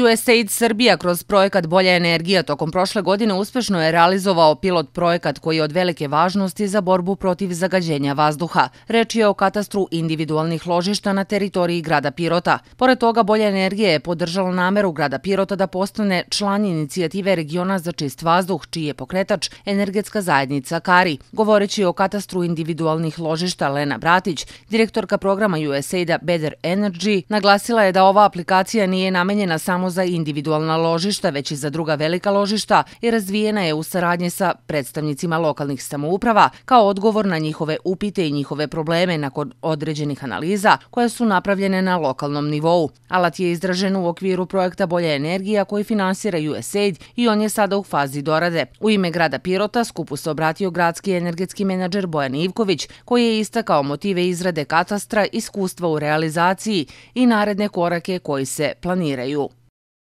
USAID Srbija kroz projekat Bolja energija tokom prošle godine uspešno je realizovao pilot projekat koji je od velike važnosti za borbu protiv zagađenja vazduha. Reč je o katastru individualnih ložišta na teritoriji grada Pirota. Pored toga, Bolja energija je podržala nameru grada Pirota da postane član inicijative regiona za čist vazduh, čiji je pokretač energetska zajednica Kari. Govoreći o katastru individualnih ložišta, Lena Bratić, direktorka programa USAID-a Better Energy, naglasila je da ova aplikacija nije namenjena samo samo za individualna ložišta, već i za druga velika ložišta i razvijena je u saradnje sa predstavnicima lokalnih samouprava kao odgovor na njihove upite i njihove probleme nakon određenih analiza koje su napravljene na lokalnom nivou. Alat je izražen u okviru projekta Bolja energija koji finansira USAID i on je sada u fazi dorade. U ime grada Pirota skupu se obratio gradski energetski menadžer Bojan Ivković koji je istakao motive izrade katastra, iskustva u realizaciji i naredne korake koji se planiraju.